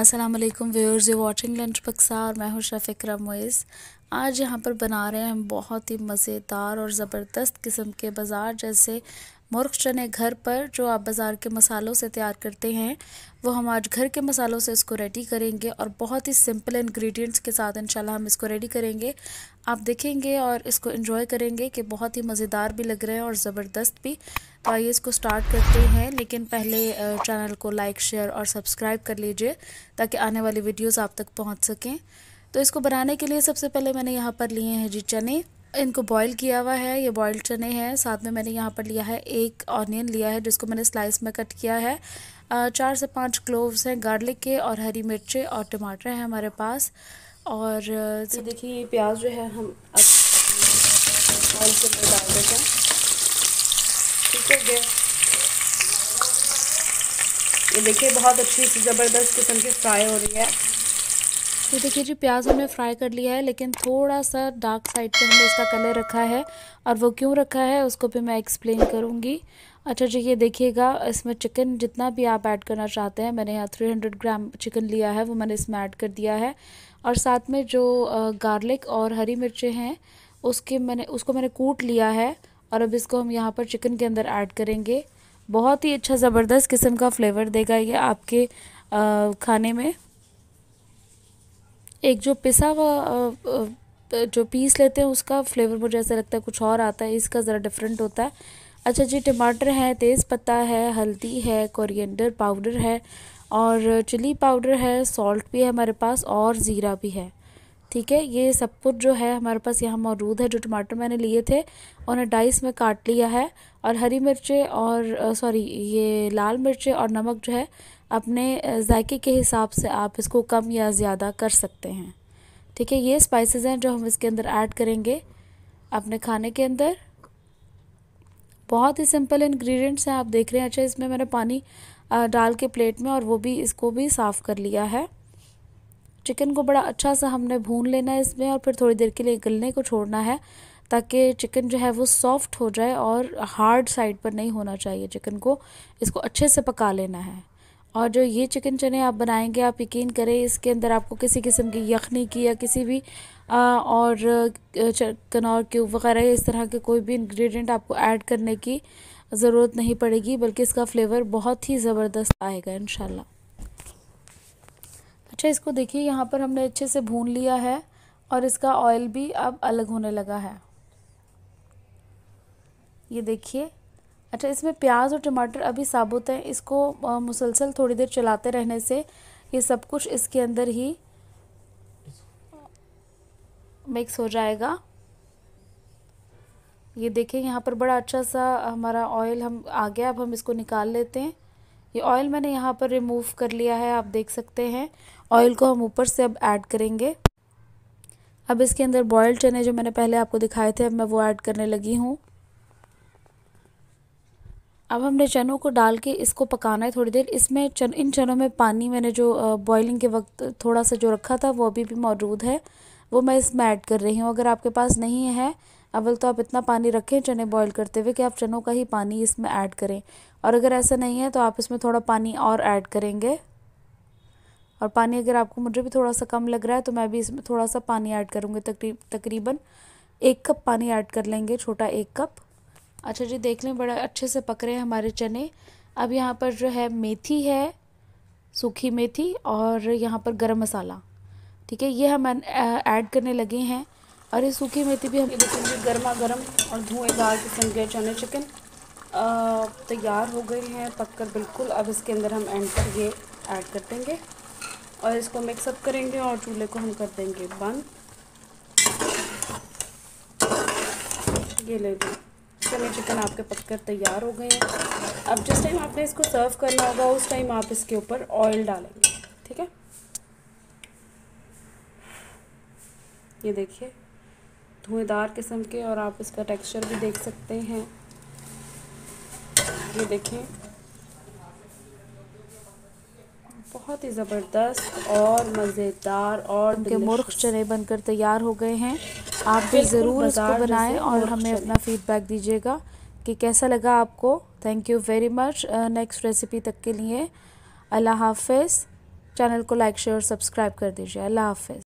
अस्सलाम वालेकुम viewers you watching lunch पक्सा और मैं हूं शफिक्रा मोइस आज यहां पर बना रहे हैं हम बहुत ही मज़ेदार और ज़बरदस्त किस्म के बाज़ार जैसे मुर्ख चने घर पर जो आप बाज़ार के मसालों से तैयार करते हैं वो हम आज घर के मसालों से इसको रेडी करेंगे और बहुत ही सिंपल इंग्रेडिएंट्स के साथ इंशाल्लाह हम इसको रेडी करेंगे आप देखेंगे और इसको इन्जॉय करेंगे कि बहुत ही मज़ेदार भी लग रहे हैं और ज़बरदस्त भी तो आइए इसको स्टार्ट करते हैं लेकिन पहले चैनल को लाइक शेयर और सब्सक्राइब कर लीजिए ताकि आने वाली वीडियोस आप तक पहुंच सकें तो इसको बनाने के लिए सबसे पहले मैंने यहाँ पर लिए हैं जी चने इनको बॉईल किया हुआ है ये बॉइल्ड चने हैं साथ में मैंने यहाँ पर लिया है एक ऑनियन लिया है जिसको मैंने स्लाइस में कट किया है चार से पाँच क्लोव्स हैं गार्लिक के और हरी मिर्चें और टमाटर हैं हमारे पास और तो देखिए ये प्याज जो है हम अब ऑयल के अंदर डाल देते हैं चिपक गया ये देखिए बहुत अच्छी सी ज़बरदस्त किस्म की फ्राई हो रही है ये देखिए जी प्याज हमने फ्राई कर लिया है लेकिन थोड़ा सा डार्क साइड पे हमने इसका कलर रखा है और वो क्यों रखा है उसको भी मैं एक्सप्लेन करूँगी अच्छा जी ये देखिएगा इसमें चिकन जितना भी आप ऐड करना चाहते हैं मैंने यहाँ 300 ग्राम चिकन लिया है वो मैंने इसमें ऐड कर दिया है और साथ में जो गार्लिक और हरी मिर्चें हैं उसके मैंने उसको मैंने कूट लिया है और अब इसको हम यहाँ पर चिकन के अंदर ऐड करेंगे बहुत ही अच्छा ज़बरदस्त किस्म का फ्लेवर देगा ये आपके खाने में एक जो पिसा हुआ जो पीस लेते हैं उसका फ्लेवर मुझे ऐसा लगता है कुछ और आता है इसका ज़रा डिफरेंट होता है अच्छा जी टमाटर है तेज़ पत्ता है हल्दी है कोरिएंडर पाउडर है और चिली पाउडर है सॉल्ट भी है हमारे पास और ज़ीरा भी है ठीक है ये सब कुछ जो है हमारे पास यहाँ मौजूद है जो टमाटर मैंने लिए थे उन्हें डाइस में काट लिया है और हरी मिर्चें और सॉरी ये लाल मिर्चें और नमक जो है अपने जायके के हिसाब से आप इसको कम या ज़्यादा कर सकते हैं ठीक है ये स्पाइसेस हैं जो हम इसके अंदर ऐड करेंगे अपने खाने के अंदर बहुत ही सिंपल इन्ग्रीडियंट्स हैं आप देख रहे हैं अच्छा इसमें मैंने पानी डाल के प्लेट में और वो भी इसको भी साफ़ कर लिया है चिकन को बड़ा अच्छा सा हमने भून लेना है इसमें और फिर थोड़ी देर के लिए गलने को छोड़ना है ताकि चिकन जो है वो सॉफ्ट हो जाए और हार्ड साइड पर नहीं होना चाहिए चिकन को इसको अच्छे से पका लेना है और जो ये चिकन चने आप बनाएंगे आप यकीन करें इसके अंदर आपको किसी किस्म की यखनी की या किसी भी आ, और कनौर क्यूब वगैरह इस तरह के कोई भी इंग्रेडिएंट आपको ऐड करने की ज़रूरत नहीं पड़ेगी बल्कि इसका फ्लेवर बहुत ही ज़बरदस्त आएगा इन अच्छा इसको देखिए यहाँ पर हमने अच्छे से भून लिया है और इसका ऑयल भी अब अलग होने लगा है ये देखिए अच्छा इसमें प्याज और टमाटर अभी साबुत हैं इसको मुसलसल थोड़ी देर चलाते रहने से ये सब कुछ इसके अंदर ही मिक्स हो जाएगा ये देखिए यहाँ पर बड़ा अच्छा सा हमारा ऑयल हम आ गया अब हम इसको निकाल लेते हैं ये ऑयल मैंने यहाँ पर रिमूव कर लिया है आप देख सकते हैं ऑयल को हम ऊपर से अब ऐड करेंगे अब इसके अंदर बॉयल चने जो मैंने पहले आपको दिखाए थे अब मैं वो ऐड करने लगी हूँ अब हमने चनों को डाल के इसको पकाना है थोड़ी देर इसमें चन इन चनों में पानी मैंने जो बॉइलिंग के वक्त थोड़ा सा जो रखा था वो अभी भी मौजूद है वो मैं इसमें ऐड कर रही हूँ अगर आपके पास नहीं है अवल तो आप इतना पानी रखें चने बॉईल करते हुए कि आप चनों का ही पानी इसमें ऐड करें और अगर ऐसा नहीं है तो आप इसमें थोड़ा पानी और ऐड करेंगे और पानी अगर आपको मुझे भी थोड़ा सा कम लग रहा है तो मैं भी इसमें थोड़ा सा पानी ऐड करूँगी तकरीब तकरीबन एक कप पानी ऐड कर लेंगे छोटा एक कप अच्छा जी देख लें बड़ा अच्छे से पक रहे हैं हमारे चने अब यहाँ पर जो है मेथी है सूखी मेथी और यहाँ पर गरम मसाला ठीक है ये हम ऐड करने लगे हैं और ये सूखी मेथी भी हम देखेंगे गर्मा गर्म और धुएँदार किस्म के चने चिकन तैयार हो गए हैं पककर बिल्कुल अब इसके अंदर हम एंड करके ये ऐड कर देंगे और इसको मिक्सअप करेंगे और चूल्हे को हम कर देंगे बंद ये ले लें चलो चिकन आपके पककर तैयार हो गए हैं अब जिस टाइम आपने इसको सर्व करना होगा उस टाइम आप इसके ऊपर ऑयल डालेंगे ठीक है ये देखिए धुएँदार किस्म के और आप इसका टेक्सचर भी देख सकते हैं ये देखें बहुत ही ज़बरदस्त और मज़ेदार और उनके मुर्ख चने बनकर तैयार हो गए हैं आप भी ज़रूर इसको बनाएं और हमें अपना फ़ीडबैक दीजिएगा कि कैसा लगा आपको thank you very much next recipe तक के लिए अल्लाह हाफिज़ चैनल को लाइक शेयर और सब्सक्राइब कर दीजिए अल्लाह हाफिज़